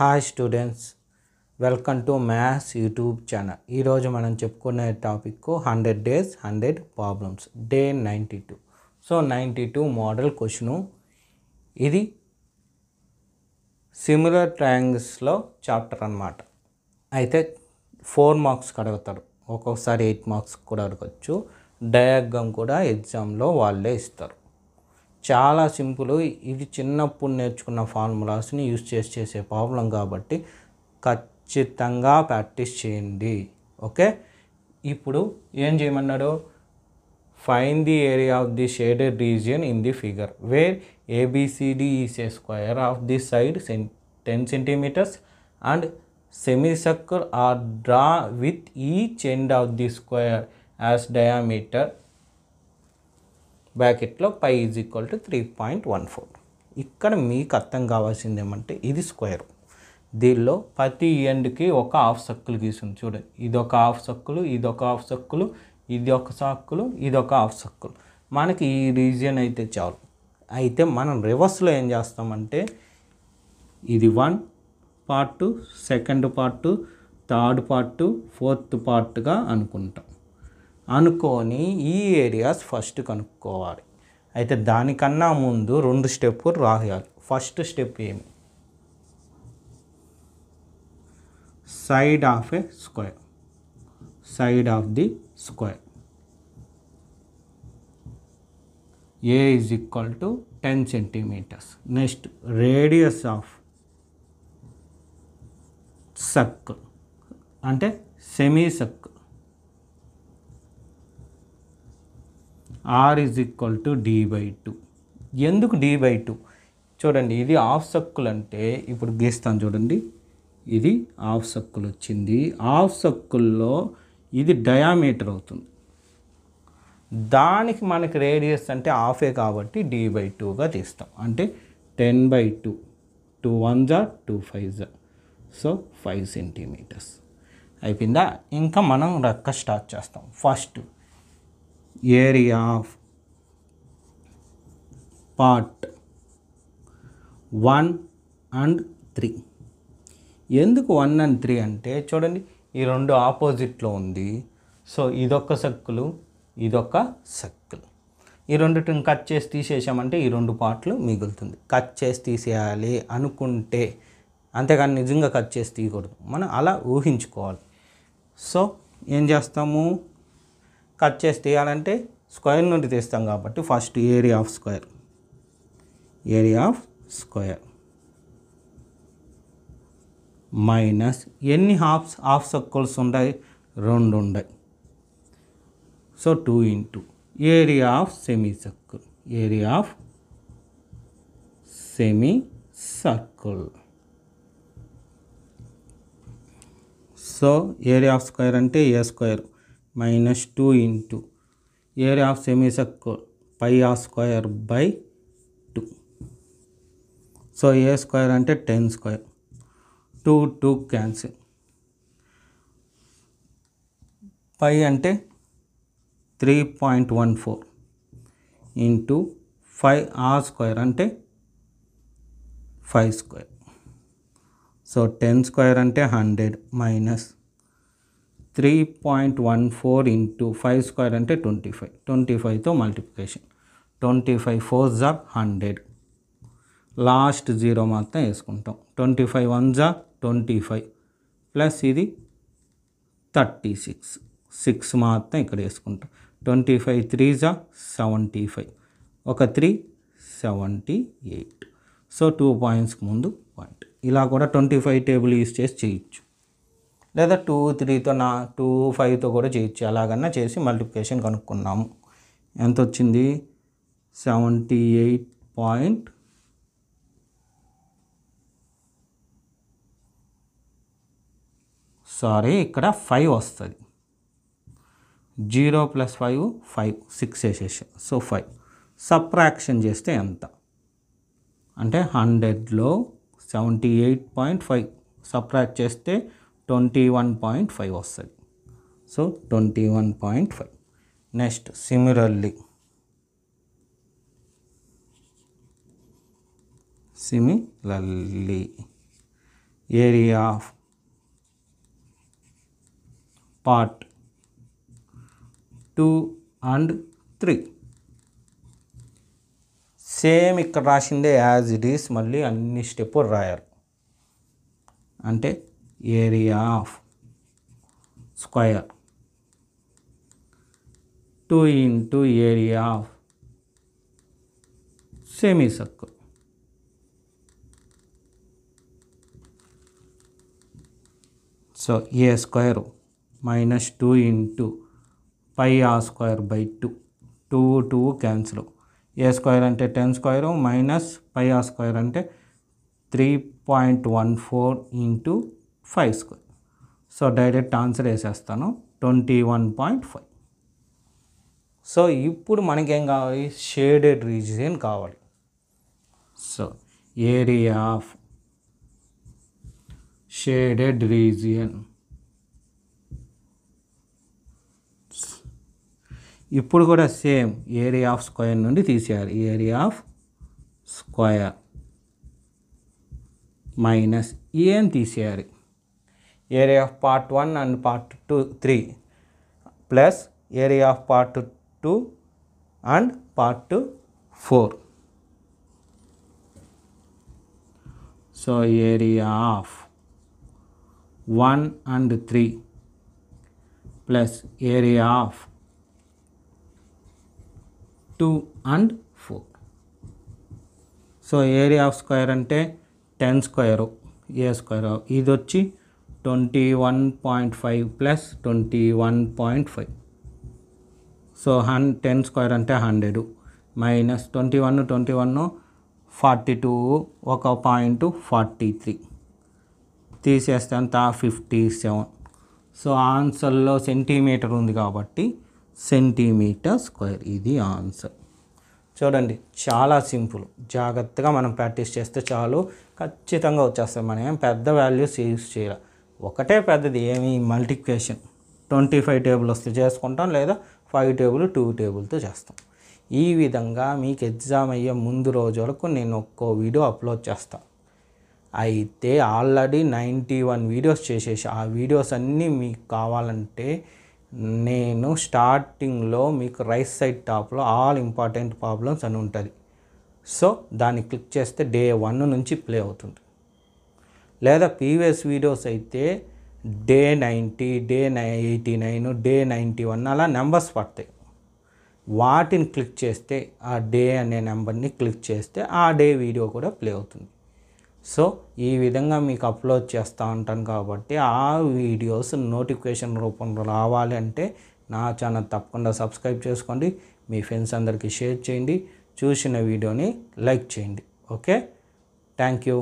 Hi students welcome to maths YouTube channel ఈరోజు మనం చెప్పుకునే topic hundred days hundred problems day ninety two so ninety two model question ఇది similar ట్రయాంగిల్స్లో chapter అనమాట అయితే four marks అడుగుతారు ఒక్కొక్కసారి ఎయిట్ మార్క్స్ కూడా అడగచ్చు డయాగ్రామ్ కూడా ఎగ్జామ్లో వాళ్ళే ఇస్తారు చాలా సింపుల్ ఇవి చిన్నప్పుడు నేర్చుకున్న ఫార్ములాస్ని యూస్ చేసి చేసే ప్రాబ్లం కాబట్టి ఖచ్చితంగా ప్రాక్టీస్ చేయండి ఓకే ఇప్పుడు ఏం చేయమన్నాడు find the area of the shaded region in the figure where ABCD is a square of the side సెన్ ten centimeters and semi semicircle are draw with each end of the square as diameter బ్యాకెట్లో pi is equal to three point one four ఇక్కడ మీకు అర్థం కావాల్సింది ఏమంటే ఇది square దీనిలో ప్రతి ఎండ్కి ఒక హాఫ్ సక్కుల్ గీసింది చూడండి ఇది ఒక హాఫ్ ఇది ఇదొక హాఫ్ సక్కులు ఇది ఒక ఇది ఇదొక హాఫ్ సక్కులు మనకి ఈ రీజియన్ అయితే చాలు అయితే మనం రివర్స్లో ఏం చేస్తామంటే ఇది one part second part third part fourth పార్ట్గా అనుకుంటాం అనుకొని ఈ ఏరియాస్ ఫస్ట్ కనుక్కోవాలి అయితే దానికన్నా ముందు రెండు స్టెప్ రాయాలి ఫస్ట్ స్టెప్ ఏమి side of a square side of the square a is equal to ten centimeters next radius of సక్ అంటే సెమీ సక్కు r is equal to d by two ఎందుకు డి బై టూ చూడండి ఇది of సక్కుల్ అంటే ఇప్పుడు గీస్తాను చూడండి ఇది ఆఫ్ సక్కులు వచ్చింది ఆఫ్ సక్కుల్లో ఇది డయామీటర్ అవుతుంది దానికి మనకి రేడియస్ అంటే హాఫే కాబట్టి డి బై టూగా తీస్తాం అంటే ten by two two one జా టూ ఫైవ్ జా సో ఫైవ్ సెంటీమీటర్స్ అయిపోయిందా ఇంకా మనం రక్క స్టార్ట్ చేస్తాం first area of part one and three ఎందుకు వన్ అండ్ త్రీ అంటే చూడండి ఈ రెండు ఆపోజిట్లో ఉంది సో ఇదొక సక్కులు ఇదొక సక్కులు ఈ రెండుటిని కట్ చేసి తీసేసామంటే ఈ రెండు పార్ట్లు మిగులుతుంది కట్ చేసి తీసేయాలి అనుకుంటే అంతేకాని నిజంగా కట్ చేసి తీయకూడదు మనం అలా ఊహించుకోవాలి సో ఏం చేస్తాము కట్ చేసి తీయాలంటే స్క్వేర్ నుండి తీస్తాం కాబట్టి first area of square area of square minus ఎన్ని హాఫ్స్ హాఫ్ సర్కిల్స్ ఉంటాయి రెండు ఉన్నాయి so two into area of semi circle area of semi circle so area of square అంటే a square minus two into area of semi circle pi r square by two so a square అంటే ten square two two cancel pi అంటే three point one four into five r square అంటే five square so ten square అంటే hundred minus three point one four into five square అంటే twenty five twenty ఫైవ్తో multiplication twenty five four జా hundred last zero మాత్రం వేసుకుంటాం twenty five one జా twenty five plus ఇది thirty six six మాత్రం ఇక్కడ వేసుకుంటాం ట్వంటీ ఫైవ్ త్రీ జా సెవెంటీ ఫైవ్ ఒక three seventy eight so two పాయింట్స్కి ముందు పాయింట్ ఇలా కూడా ట్వంటీ ఫైవ్ టేబుల్ యూస్ చేసి చేయొచ్చు లేదా టూ త్రీతో నా టూ ఫైవ్తో కూడా చేయొచ్చు అలాగన్నా చేసి మల్టిప్లికేషన్ కనుక్కున్నాము ఎంత వచ్చింది సెవెంటీ ఎయిట్ పాయింట్ సారీ ఇక్కడ ఫైవ్ వస్తుంది zero plus five five six వేసేసా సో ఫైవ్ సప్రాక్షన్ చేస్తే ఎంత అంటే హండ్రెడ్లో seventy eight point five subtract చేస్తే ట్వంటీ వన్ పాయింట్ ఫైవ్ వస్తుంది so twenty one point five next similarly similarly area of part two and three same ఇక్కడ రాసిందే as it is మళ్ళీ అన్ని స్టెప్పు రాయాలి అంటే area of square 2 into area of semicircle. So a square minus 2 into pi r square by 2. 2 2 cancel. a square అంటే ten square minus pi ఆ square అంటే three point one four into five square so direct answer వేసేస్తాను twenty one point five so ఇప్పుడు మనకేం కావాలి shaded region కావాలి so area of shaded region ఇప్పుడు కూడా సేమ్ ఏరియా ఆఫ్ స్క్వేర్ నుండి తీసేయాలి ఏరియా ఆఫ్ స్క్వేర్ మైనస్ ఏం తీసేయాలి area of part one and part two three plus area of part two and part four so area of one and three plus area of two and four so area of square అంటే ten square a square ఇది వచ్చి twenty one point five plus twenty one point five so హన్ ten square అంటే hundred minus twenty one twenty one forty two ఒక point forty three తీసేస్తే అంత fifty seven so ఆన్సర్లో centimeter ఉంది కాబట్టి సెంటీమీటర్ స్క్వేర్ ఇది ఆన్సర్ చూడండి చాలా సింపుల్ జాగ్రత్తగా మనం ప్రాక్టీస్ చేస్తే చాలు ఖచ్చితంగా వచ్చేస్తాయి మనం ఏం పెద్ద వాల్యూస్ యూస్ చేయాలి ఒకటే పెద్దది ఏమి మల్టిప్లికేషన్ ట్వంటీ ఫైవ్ టేబుల్స్తో చేసుకుంటాం లేదా ఫైవ్ టేబుల్ టూ టేబుల్తో చేస్తాం ఈ విధంగా మీకు ఎగ్జామ్ అయ్యే ముందు రోజు వరకు నేను ఒక్కో వీడియో అప్లోడ్ చేస్తాను అయితే ఆల్రెడీ నైంటీ వన్ వీడియోస్ చేసేసి ఆ వీడియోస్ అన్నీ మీకు కావాలంటే నేను స్టార్టింగ్లో మీకు రైట్ సైడ్ టాప్లో ఆల్ ఇంపార్టెంట్ ప్రాబ్లమ్స్ అని ఉంటుంది సో దాన్ని క్లిక్ చేస్తే డే వన్ నుంచి ప్లే అవుతుంది లేదా ప్రీవియస్ వీడియోస్ అయితే day ninety day eighty nine day ninety one అలా నెంబర్స్ పడతాయి వాటిని క్లిక్ చేస్తే ఆ డే అనే నెంబర్ని క్లిక్ చేస్తే ఆ డే వీడియో కూడా ప్లే అవుతుంది సో ఈ విధంగా మీకు అప్లోడ్ చేస్తూ ఉంటాను కాబట్టి ఆ వీడియోస్ నోటిఫికేషన్ రూపంలో రావాలి అంటే నా ఛానల్ తప్పకుండా సబ్స్క్రైబ్ చేసుకోండి మీ ఫ్రెండ్స్ అందరికీ షేర్ చేయండి చూసిన వీడియోని లైక్ చేయండి ఓకే థ్యాంక్ యూ